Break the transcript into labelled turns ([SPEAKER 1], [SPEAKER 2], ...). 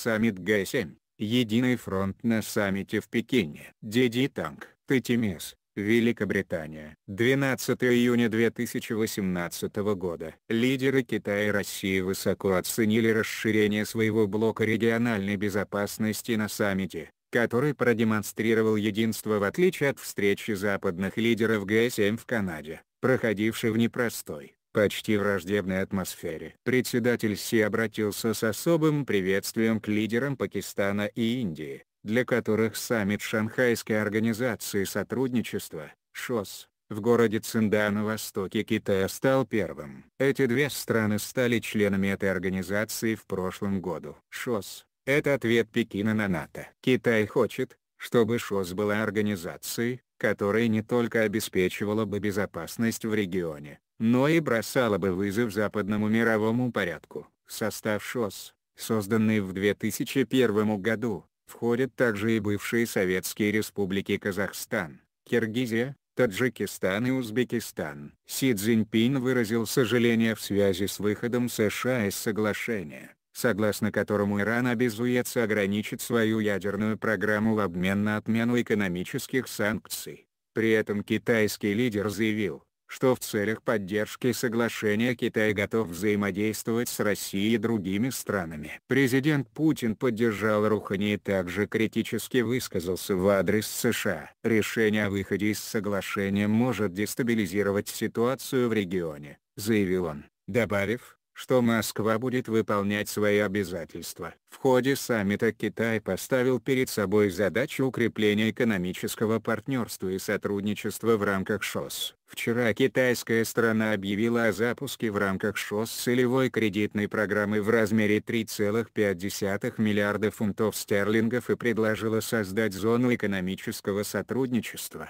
[SPEAKER 1] Саммит Г7. Единый фронт на саммите в Пекине. Диди Танк. Тетимес. Великобритания. 12 июня 2018 года. Лидеры Китая и России высоко оценили расширение своего блока региональной безопасности на саммите, который продемонстрировал единство в отличие от встречи западных лидеров Г7 в Канаде, проходившей в непростой почти враждебной атмосфере. Председатель Си обратился с особым приветствием к лидерам Пакистана и Индии, для которых саммит Шанхайской организации сотрудничества, ШОС, в городе Цинда на востоке Китая стал первым. Эти две страны стали членами этой организации в прошлом году. ШОС – это ответ Пекина на НАТО. Китай хочет, чтобы ШОС была организацией, которая не только обеспечивала бы безопасность в регионе, но и бросала бы вызов западному мировому порядку. В состав ШОС, созданный в 2001 году, входят также и бывшие советские республики Казахстан, Киргизия, Таджикистан и Узбекистан. Си Цзиньпин выразил сожаление в связи с выходом США из соглашения, согласно которому Иран обязуется ограничить свою ядерную программу в обмен на отмену экономических санкций. При этом китайский лидер заявил, что в целях поддержки соглашения Китай готов взаимодействовать с Россией и другими странами. Президент Путин поддержал Рухани и также критически высказался в адрес США. Решение о выходе из соглашения может дестабилизировать ситуацию в регионе, заявил он, добавив, что Москва будет выполнять свои обязательства. В ходе саммита Китай поставил перед собой задачу укрепления экономического партнерства и сотрудничества в рамках ШОС. Вчера китайская страна объявила о запуске в рамках ШОС целевой кредитной программы в размере 3,5 миллиарда фунтов стерлингов и предложила создать зону экономического сотрудничества,